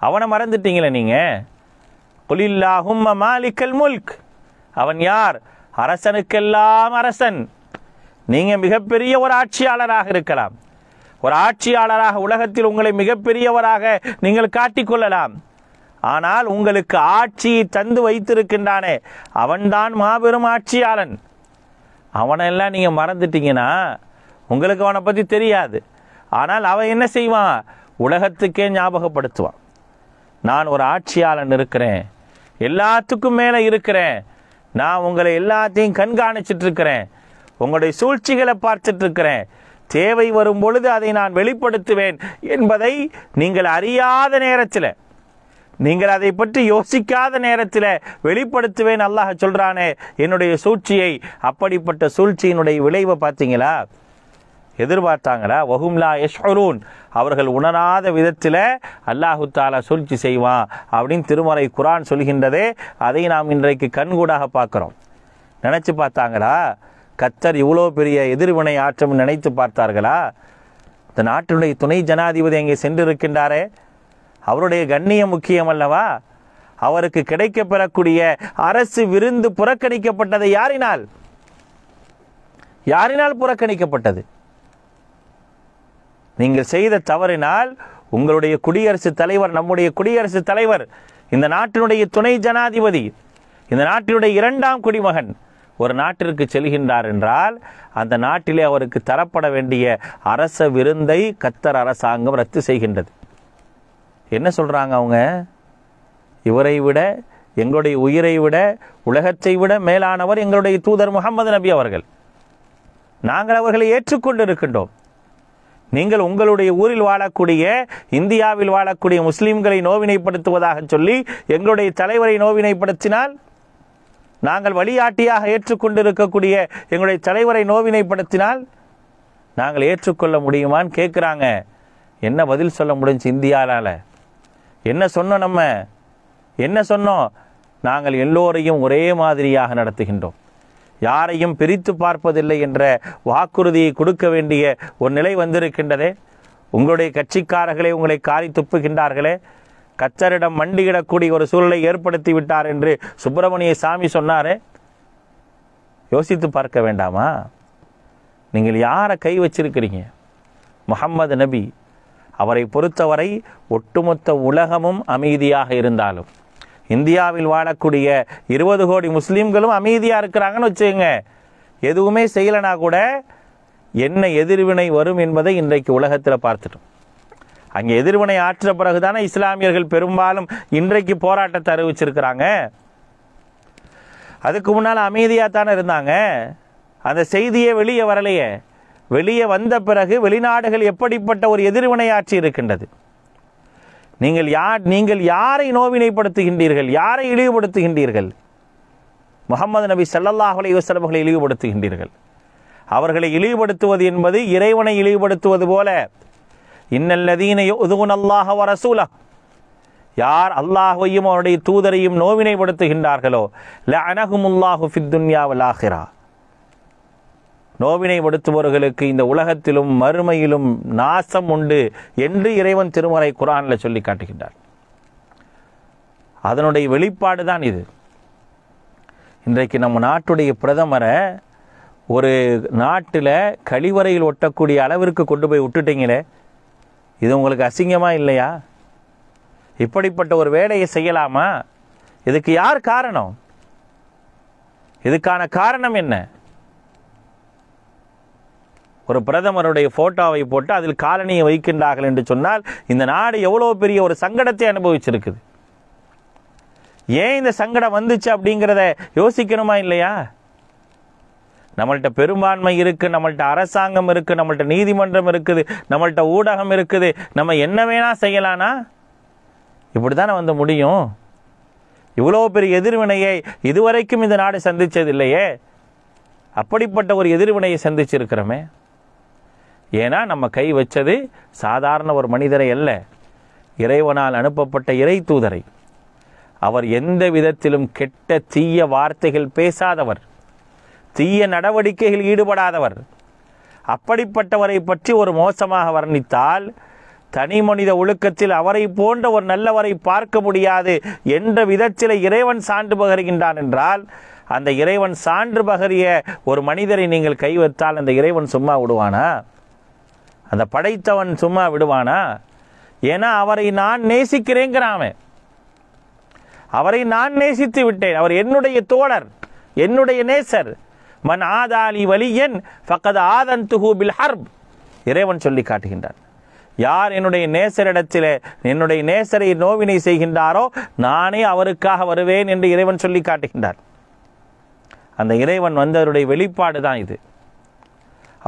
அவனை மறந்துட்டீங்களே நீங்கள் மாலிக்கல் முல்க் அவன் யார் அரசனுக்கெல்லாம் அரசன் நீங்கள் மிகப்பெரிய ஒரு ஆட்சியாளராக இருக்கலாம் ஒரு ஆட்சியாளராக உலகத்தில் உங்களை மிகப்பெரியவராக நீங்கள் காட்டிக்கொள்ளலாம் ஆனால் உங்களுக்கு ஆட்சியை தந்து வைத்திருக்கின்றானே அவன்தான் மாபெரும் ஆட்சியாளன் அவனெல்லாம் நீங்கள் மறந்துட்டீங்கன்னா உங்களுக்கு அவனை பற்றி தெரியாது ஆனால் அவன் என்ன செய்வான் உலகத்துக்கே ஞாபகப்படுத்துவான் நான் ஒரு ஆட்சியாளன் இருக்கிறேன் எல்லாத்துக்கும் மேலே இருக்கிறேன் நான் உங்களை எல்லாத்தையும் கண்காணிச்சிட்டு இருக்கிறேன் உங்களுடைய சூழ்ச்சிகளை பார்த்துட்டு இருக்கிறேன் தேவை வரும் பொழுது அதை நான் வெளிப்படுத்துவேன் என்பதை நீங்கள் அறியாத நேரத்தில் நீங்கள் அதை பற்றி யோசிக்காத நேரத்தில் வெளிப்படுத்துவேன் அல்லாஹ் சொல்கிறானே என்னுடைய சூழ்ச்சியை அப்படிப்பட்ட சூழ்ச்சியினுடைய விளைவை பார்த்தீங்களா எதிர்பார்த்தாங்களா வஹும்லா யஷ்ஹரூன் அவர்கள் உணராத விதத்தில் அல்லாஹு தாலா சூழ்ச்சி செய்வான் அப்படின்னு திருமறை குரான் சொல்கின்றதே அதை நாம் இன்றைக்கு கண்கூடாக பார்க்குறோம் நினச்சி பார்த்தாங்களா கத்தர் இவ்வளோ பெரிய எதிர்வினை ஆற்றம் நினைத்து பார்த்தார்களா இந்த நாட்டினுடைய துணை ஜனாதிபதி அங்கே சென்றிருக்கின்றாரே அவருடைய கண்ணியம் முக்கியம் அல்லவா அவருக்கு கிடைக்கப்பெறக்கூடிய அரசு விருந்து புறக்கணிக்கப்பட்டதை யாரினால் யாரினால் புறக்கணிக்கப்பட்டது நீங்கள் செய்த தவறினால் உங்களுடைய குடியரசுத் தலைவர் நம்முடைய குடியரசுத் தலைவர் இந்த நாட்டினுடைய துணை ஜனாதிபதி இந்த நாட்டினுடைய இரண்டாம் குடிமகன் ஒரு நாட்டிற்கு செல்கின்றார் என்றால் அந்த நாட்டிலே அவருக்கு தரப்பட வேண்டிய அரச விருந்தை கத்தர் அரசாங்கம் ரத்து செய்கின்றது என்ன சொல்கிறாங்க அவங்க இவரை விட எங்களுடைய உயிரை விட உலகத்தை விட மேலானவர் எங்களுடைய தூதர் முகமது நபி அவர்கள் நாங்கள் அவர்களை ஏற்றுக்கொண்டு இருக்கின்றோம் நீங்கள் உங்களுடைய ஊரில் வாழக்கூடிய இந்தியாவில் வாழக்கூடிய முஸ்லீம்களை நோவினைப்படுத்துவதாக சொல்லி எங்களுடைய தலைவரை நோவினைப்படுத்தினால் நாங்கள் வழிகாட்டியாக ஏற்றுக்கொண்டிருக்கக்கூடிய எங்களுடைய தலைவரை நோவினைப்படுத்தினால் நாங்கள் ஏற்றுக்கொள்ள முடியுமான்னு கேட்குறாங்க என்ன பதில் சொல்ல முடிஞ்சு இந்தியாவால் என்ன சொன்னோம் நம்ம என்ன சொன்னோம் நாங்கள் எல்லோரையும் ஒரே மாதிரியாக நடத்துகின்றோம் யாரையும் பிரித்து பார்ப்பதில்லை என்ற வாக்குறுதியை கொடுக்க வேண்டிய ஒரு நிலை வந்திருக்கின்றதே உங்களுடைய கட்சிக்காரர்களே உங்களை காரி துப்புகின்றார்களே கச்சரிடம் மண்டியிடக்கூடிய ஒரு சூழலை ஏற்படுத்தி விட்டார் என்று சுப்பிரமணிய சாமி சொன்னாரே யோசித்து பார்க்க வேண்டாமா நீங்கள் யாரை கை வச்சிருக்கிறீங்க முகம்மது நபி அவரை பொறுத்தவரை ஒட்டுமொத்த உலகமும் அமைதியாக இருந்தாலும் இந்தியாவில் வாழக்கூடிய இருபது கோடி முஸ்லீம்களும் அமைதியாக இருக்கிறாங்கன்னு வச்சுக்கோங்க எதுவுமே செய்யலைனா கூட என்ன எதிர்வினை வரும் என்பதை இன்றைக்கு உலகத்தில் பார்த்துட்டோம் அங்கே எதிர்வினை ஆற்ற பிறகு தானே இஸ்லாமியர்கள் பெரும்பாலும் இன்றைக்கு போராட்டத்தை அறிவிச்சிருக்கிறாங்க அதுக்கு முன்னால் அமைதியாக தானே இருந்தாங்க அந்த செய்தியே வெளியே வரலையே வெளியே வந்த பிறகு வெளிநாடுகள் எப்படிப்பட்ட ஒரு எதிர்வினை ஆட்சி இருக்கின்றது நீங்கள் யார் நீங்கள் யாரை நோவினைப்படுத்துகின்றீர்கள் யாரை இழிவுபடுத்துகின்றீர்கள் முகமது நபி சல்லல்லாஹ் அலி வசலமர்களை இழிவுபடுத்துகின்றீர்கள் அவர்களை இழிவுபடுத்துவது என்பது இறைவனை இழிவுபடுத்துவது போல இன்னல்லதீன உதுகுன் அல்லாஹ வரசூலா யார் அல்லாஹையும் அவருடைய தூதரையும் நோவினைப்படுத்துகின்றார்களோ ல அனகுமுல்லாஹு ஃபித் ஆகிறார் நோவினை படுத்துபவர்களுக்கு இந்த உலகத்திலும் மறுமையிலும் நாசம் உண்டு என்று இறைவன் திருமறை குரானில் சொல்லி காட்டுகின்றார் அதனுடைய வெளிப்பாடு தான் இது இன்றைக்கு நம்ம நாட்டுடைய பிரதமரை ஒரு நாட்டில் கழிவறையில் ஒட்டக்கூடிய அளவிற்கு கொண்டு போய் விட்டுட்டீங்களே இது உங்களுக்கு அசிங்கமாக இல்லையா இப்படிப்பட்ட ஒரு வேலையை செய்யலாமா இதுக்கு யார் காரணம் இதுக்கான காரணம் என்ன ஒரு பிரதமருடைய ஃபோட்டோவை போட்டு அதில் காலனியை வைக்கின்றார்கள் என்று சொன்னால் இந்த நாடு எவ்வளோ பெரிய ஒரு சங்கடத்தை அனுபவிச்சிருக்குது ஏன் இந்த சங்கடம் வந்துச்சு அப்படிங்கிறத யோசிக்கணுமா இல்லையா நம்மள்கிட்ட பெரும்பான்மை இருக்குது நம்மள்கிட்ட அரசாங்கம் இருக்குது நம்மள்கிட்ட நீதிமன்றம் இருக்குது நம்மள்கிட்ட ஊடகம் இருக்குது நம்ம என்ன வேணால் செய்யலானா இப்படி தானே வந்து முடியும் இவ்வளோ பெரிய எதிர்வினையை இதுவரைக்கும் இந்த நாடு இல்லையே அப்படிப்பட்ட ஒரு எதிர்வினையை சந்திச்சிருக்கிறோமே ஏன்னா நம்ம கை வச்சது சாதாரண ஒரு மனிதரை அல்ல இறைவனால் அனுப்பப்பட்ட இறை தூதரை அவர் எந்த விதத்திலும் கெட்ட தீய வார்த்தைகள் பேசாதவர் தீய நடவடிக்கைகள் ஈடுபடாதவர் அப்படிப்பட்டவரை பற்றி ஒரு மோசமாக வர்ணித்தால் தனி மனித ஒழுக்கத்தில் அவரை போன்ற ஒரு நல்லவரை பார்க்க முடியாது என்ற விதத்தில் இறைவன் சான்று பகருகின்றான் என்றால் அந்த இறைவன் சான்று பகரிய ஒரு மனிதரை நீங்கள் கைவத்தால் அந்த இறைவன் சும்மா விடுவானா அந்த படைத்தவன் சும்மா விடுவானா ஏன்னா அவரை நான் நேசிக்கிறேங்கிறான் அவரை நான் நேசித்து விட்டேன் அவர் என்னுடைய தோழர் என்னுடைய நேசர் மன் ஆதாலி வலியன் பக்கத ஆதன் துஹூ பில் ஹர்ப் இறைவன் சொல்லி காட்டுகின்றான் யார் என்னுடைய நேசரிடத்தில் என்னுடைய நேசரை நோவினை செய்கின்றாரோ நானே அவருக்காக வருவேன் என்று இறைவன் சொல்லி காட்டுகின்றார் அந்த இறைவன் வந்தவருடைய வெளிப்பாடு தான் இது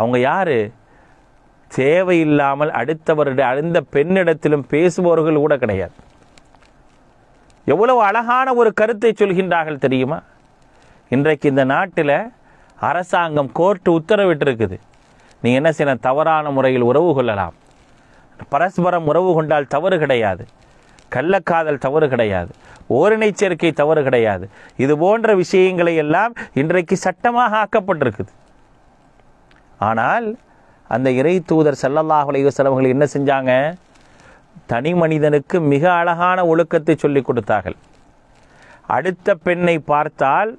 அவங்க யாரு தேவையில்லாமல் அடுத்தவருடைய அந்த பெண்ணிடத்திலும் பேசுபவர்கள் கூட கிடையாது எவ்வளவு அழகான ஒரு கருத்தை சொல்கின்றார்கள் தெரியுமா இன்றைக்கு இந்த நாட்டில் அரசாங்கம் கோர்ட்டு உத்தரவிட்டிருக்குது நீ என்ன செய்ய தவறான முறையில் உறவு கொள்ளலாம் பரஸ்பரம் உறவு கொண்டால் தவறு கிடையாது கள்ளக்காதல் தவறு கிடையாது ஓரினை சேர்க்கை தவறு கிடையாது இது போன்ற விஷயங்களை எல்லாம் இன்றைக்கு சட்டமாக ஆக்கப்பட்டிருக்குது ஆனால் அந்த இறை தூதர் செல்லல்லாஹ் செலவுகள் என்ன செஞ்சாங்க தனி மனிதனுக்கு மிக அழகான ஒழுக்கத்தை சொல்லி கொடுத்தார்கள் அடுத்த பெண்ணை பார்த்தால்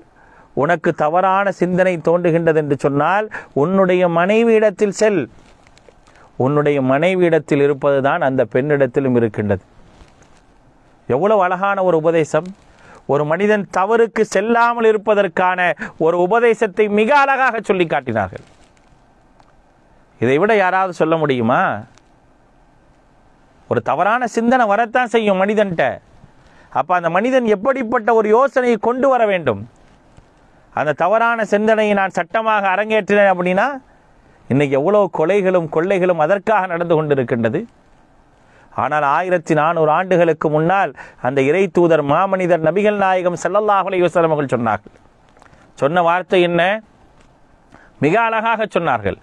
உனக்கு தவறான சிந்தனை தோன்றுகின்றது என்று சொன்னால் உன்னுடைய மனைவியிடத்தில் செல் உன்னுடைய மனைவியிடத்தில் இருப்பது தான் அந்த பெண்ணிடத்திலும் இருக்கின்றது எவ்வளவு அழகான ஒரு உபதேசம் ஒரு மனிதன் தவறுக்கு செல்லாமல் இருப்பதற்கான ஒரு உபதேசத்தை மிக அழகாக சொல்லி காட்டினார்கள் இதை விட யாராவது சொல்ல முடியுமா ஒரு தவறான சிந்தனை வரத்தான் செய்யும் மனிதன்கிட்ட அப்போ அந்த மனிதன் எப்படிப்பட்ட ஒரு யோசனையை கொண்டு வர வேண்டும் அந்த தவறான சிந்தனையை நான் சட்டமாக அரங்கேற்றினேன் அப்படின்னா இன்றைக்கி எவ்வளோ கொலைகளும் கொள்ளைகளும் அதற்காக நடந்து கொண்டிருக்கின்றது ஆனால் ஆயிரத்தி நானூறு ஆண்டுகளுக்கு முன்னால் அந்த இறை தூதர் மாமனிதர் நபிகள் நாயகம் செல்லல்லாஹலை யோசனை சொன்னார்கள் சொன்ன வார்த்தை என்ன மிக அழகாக சொன்னார்கள்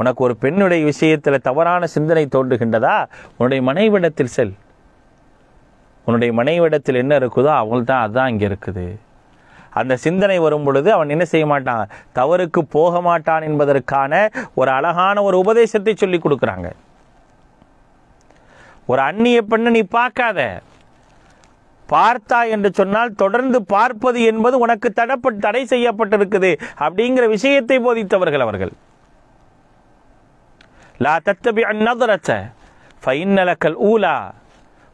உனக்கு ஒரு பெண்ணுடைய விஷயத்தில் தவறான சிந்தனை தோன்றுகின்றதா உன்னுடைய மனைவிடத்தில் செல் உன்னுடைய மனைவிடத்தில் என்ன இருக்குதோ அவள் தான் அதுதான் இங்கே இருக்குது அந்த சிந்தனை வரும் பொழுது அவன் என்ன செய்ய மாட்டான் தவறுக்கு போக மாட்டான் என்பதற்கான ஒரு அழகான ஒரு உபதேசத்தை சொல்லி கொடுக்குறாங்க ஒரு அந்நிய பெண்ணை நீ பார்க்காத பார்த்தா என்று சொன்னால் தொடர்ந்து பார்ப்பது என்பது உனக்கு தடப்ப தடை செய்யப்பட்டிருக்குது அப்படிங்கிற விஷயத்தை போதித்தவர்கள் அவர்கள் லா தத்தபி அந்நதுரச்ச ஃபைன்னலக்கல் ஊலா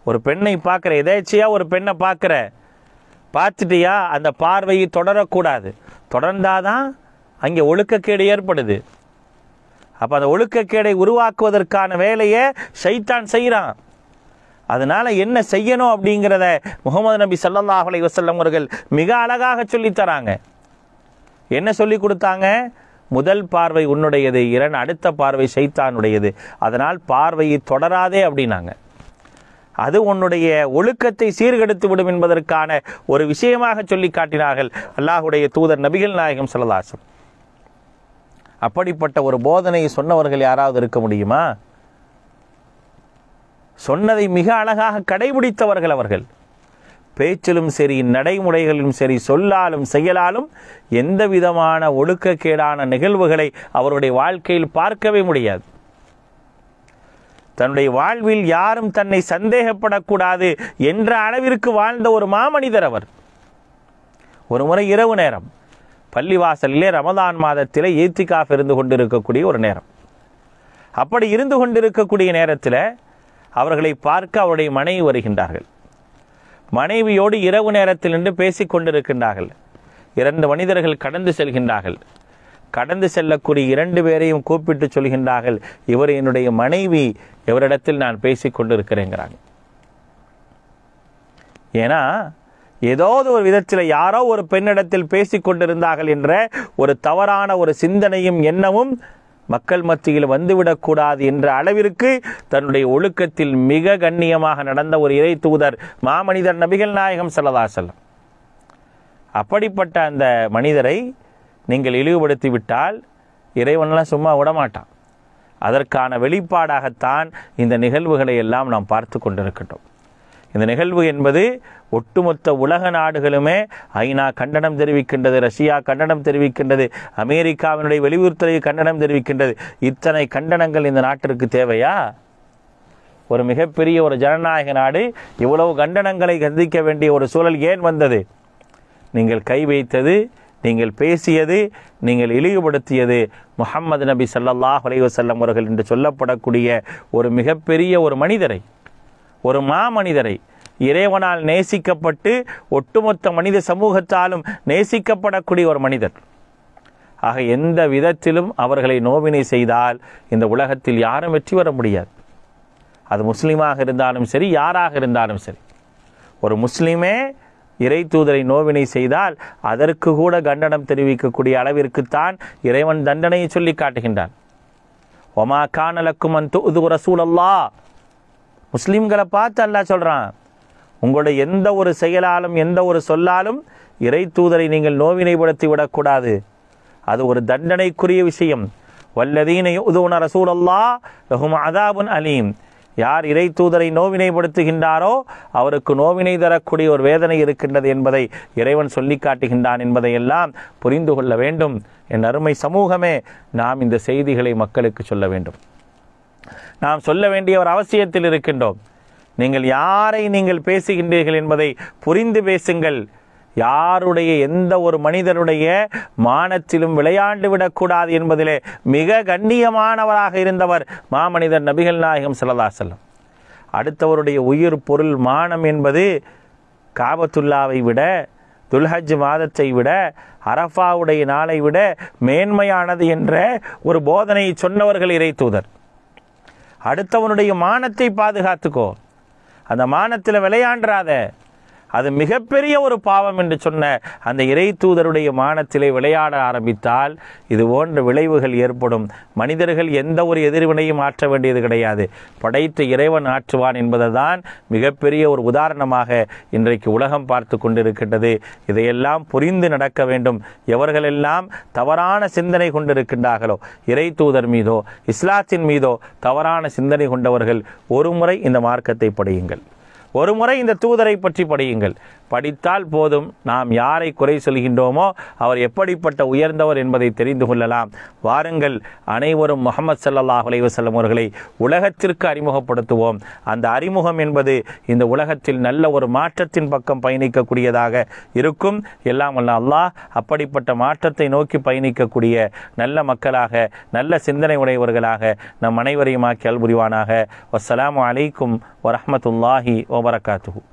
ஒரு பெண்ணை பார்க்குற எதேச்சியாக ஒரு பெண்ணை பார்க்குற பார்த்துட்டியா அந்த பார்வையை தொடரக்கூடாது தொடர்ந்தாதான் அங்கே ஒழுக்கக்கேடு ஏற்படுது அப்போ அந்த ஒழுக்கக்கேடை உருவாக்குவதற்கான வேலையை சைத்தான் செய்கிறான் அதனால் என்ன செய்யணும் அப்படிங்கிறத முகமது நபி சல்லாஹ் அலை வசல்லம் அவர்கள் மிக அழகாக சொல்லித்தராங்க என்ன சொல்லி கொடுத்தாங்க முதல் பார்வை உன்னுடையது இரண் அடுத்த பார்வை சைத்தானுடையது அதனால் பார்வையை தொடராதே அப்படின்னாங்க அது உன்னுடைய ஒழுக்கத்தை சீர்கெடுத்து விடும் என்பதற்கான ஒரு விஷயமாக சொல்லி காட்டினார்கள் அல்லாஹுடைய தூதர் நபிகள் நாயகம் சலதாசம் அப்படிப்பட்ட ஒரு போதனையை சொன்னவர்கள் யாராவது இருக்க முடியுமா சொன்னதை மிக அழகாக கடைபிடித்தவர்கள் அவர்கள் பேச்சிலும் சரி நடைமுறைகளிலும் சரி சொல்லாலும் செயலாலும் எந்த விதமான ஒழுக்கக்கேடான நிகழ்வுகளை அவருடைய வாழ்க்கையில் பார்க்கவே முடியாது தன்னுடைய வாழ்வில் யாரும் தன்னை சந்தேகப்படக்கூடாது என்ற அளவிற்கு வாழ்ந்த ஒரு மாமனிதர் அவர் ஒரு முறை இரவு நேரம் பள்ளிவாசலிலே ரமதான் மாதத்திலே ஏத்திகாஃப் இருந்து கொண்டிருக்கக்கூடிய ஒரு நேரம் அப்படி இருந்து கொண்டிருக்கக்கூடிய நேரத்தில் அவர்களை பார்க்க அவருடைய மனைவி வருகின்றார்கள் மனைவியோடு இரவு நேரத்தில் நின்று பேசி கொண்டிருக்கின்றார்கள் இரண்டு மனிதர்கள் கடந்து செல்கின்றார்கள் கடந்து செல்லக்கூடிய இரண்டு பேரையும் கூப்பிட்டு சொல்கின்றார்கள் இவர் என்னுடைய மனைவி இவரிடத்தில் நான் பேசி கொண்டிருக்கிறேங்கிறாங்க ஏன்னா ஏதாவது ஒரு விதத்தில் யாரோ ஒரு பெண்ணிடத்தில் பேசி கொண்டிருந்தார்கள் என்ற ஒரு தவறான ஒரு சிந்தனையும் எண்ணமும் மக்கள் மத்தியில் வந்துவிடக்கூடாது என்ற அளவிற்கு தன்னுடைய ஒழுக்கத்தில் மிக கண்ணியமாக நடந்த ஒரு இறை தூதர் மாமனிதர் நபிகள் நாயகம் செல்லதாசல்லம் அப்படிப்பட்ட அந்த மனிதரை நீங்கள் இழிவுபடுத்தி விட்டால் இறைவன்லாம் சும்மா விடமாட்டான் அதற்கான வெளிப்பாடாகத்தான் இந்த நிகழ்வுகளை எல்லாம் நாம் பார்த்து கொண்டிருக்கட்டும் இந்த நிகழ்வு என்பது ஒட்டுமொத்த உலக நாடுகளுமே ஐநா கண்டனம் தெரிவிக்கின்றது ரஷ்யா கண்டனம் தெரிவிக்கின்றது அமெரிக்காவினுடைய வெளியுறவுத்துறை கண்டனம் தெரிவிக்கின்றது இத்தனை கண்டனங்கள் இந்த நாட்டிற்கு தேவையா ஒரு மிகப்பெரிய ஒரு ஜனநாயக நாடு இவ்வளவு கண்டனங்களை சந்திக்க வேண்டிய ஒரு சூழல் ஏன் வந்தது நீங்கள் கை வைத்தது நீங்கள் பேசியது நீங்கள் இழிவுபடுத்தியது முகம்மது நபி சல்லாஹ் அலைவசல்லம் அவர்கள் என்று சொல்லப்படக்கூடிய ஒரு மிகப்பெரிய ஒரு மனிதரை ஒரு மாமனிதரை இறைவனால் நேசிக்கப்பட்டு ஒட்டுமொத்த மனித சமூகத்தாலும் நேசிக்கப்படக்கூடிய ஒரு மனிதர் ஆக எந்த விதத்திலும் அவர்களை நோவினை செய்தால் இந்த உலகத்தில் யாரும் வெற்றி பெற முடியாது அது முஸ்லீமாக இருந்தாலும் சரி யாராக இருந்தாலும் சரி ஒரு முஸ்லீமே இறை தூதரை நோவினை செய்தால் அதற்கு கூட கண்டனம் தெரிவிக்கக்கூடிய அளவிற்குத்தான் இறைவன் தண்டனையை சொல்லி காட்டுகின்றான் ஒமா கானலக்கும் அந்த தூது ரசூலல்லா முஸ்லீம்களை பார்த்து அல்லாஹ் சொல்கிறான் உங்களுடைய எந்த ஒரு செயலாலும் எந்த ஒரு சொல்லாலும் இறை தூதரை நீங்கள் நோவினைப்படுத்தி விடக்கூடாது அது ஒரு தண்டனைக்குரிய விஷயம் வல்லதீனை உதவுன ரசூலல்லா அல்லா அதாபுன் அலீம் யார் இறை தூதரை நோவினைப்படுத்துகின்றாரோ அவருக்கு நோவினை தரக்கூடிய ஒரு வேதனை இருக்கின்றது என்பதை இறைவன் சொல்லி காட்டுகின்றான் என்பதையெல்லாம் புரிந்து கொள்ள வேண்டும் என் அருமை சமூகமே நாம் இந்த செய்திகளை மக்களுக்கு சொல்ல வேண்டும் நாம் சொல்ல வேண்டிய ஒரு அவசியத்தில் இருக்கின்றோம் நீங்கள் யாரை நீங்கள் பேசுகின்றீர்கள் என்பதை புரிந்து பேசுங்கள் யாருடைய எந்த ஒரு மனிதனுடைய மானத்திலும் விளையாண்டு விடக்கூடாது என்பதிலே மிக கண்ணியமானவராக இருந்தவர் மாமனிதர் நபிகள் நாயகம் செல்லதாசல்லம் அடுத்தவருடைய உயிர் பொருள் மானம் என்பது காபத்துல்லாவை விட துல்ஹஜ் மாதத்தை விட அரஃபாவுடைய நாளை விட மேன்மையானது என்ற ஒரு போதனையை சொன்னவர்கள் இறை தூதர் அடுத்தவனுடைய மானத்தை பாதுகாத்துக்கோ அந்த மானத்தில் விளையாண்டுறாத அது மிகப்பெரிய ஒரு பாவம் என்று சொன்ன அந்த இறை தூதருடைய மானத்திலே விளையாட ஆரம்பித்தால் இது போன்ற விளைவுகள் ஏற்படும் மனிதர்கள் எந்த ஒரு எதிர்வினையும் ஆற்ற வேண்டியது கிடையாது படைத்த இறைவன் ஆற்றுவான் என்பதுதான் மிகப்பெரிய ஒரு உதாரணமாக இன்றைக்கு உலகம் பார்த்து கொண்டிருக்கின்றது இதையெல்லாம் புரிந்து நடக்க வேண்டும் எவர்களெல்லாம் தவறான சிந்தனை கொண்டிருக்கின்றார்களோ இறை தூதர் மீதோ இஸ்லாத்தின் மீதோ தவறான சிந்தனை கொண்டவர்கள் ஒரு முறை இந்த மார்க்கத்தை படியுங்கள் ஒருமுறை இந்த தூதரை பற்றி படியுங்கள் படித்தால் போதும் நாம் யாரை குறை சொல்கின்றோமோ அவர் எப்படிப்பட்ட உயர்ந்தவர் என்பதை தெரிந்து கொள்ளலாம் வாருங்கள் அனைவரும் முகமது சல்லாஹ் அலைவசல்லம் அவர்களை உலகத்திற்கு அறிமுகப்படுத்துவோம் அந்த அறிமுகம் என்பது இந்த உலகத்தில் நல்ல ஒரு மாற்றத்தின் பக்கம் பயணிக்கக்கூடியதாக இருக்கும் எல்லாம் அல்ல அல்லாஹ் அப்படிப்பட்ட மாற்றத்தை நோக்கி பயணிக்கக்கூடிய நல்ல மக்களாக நல்ல சிந்தனை உடையவர்களாக நம் அனைவரையும் ஆக்கியால் புரிவானாக வசலாம் அலைக்கும் வரமத்துல்லாஹி ஓபரகாத்து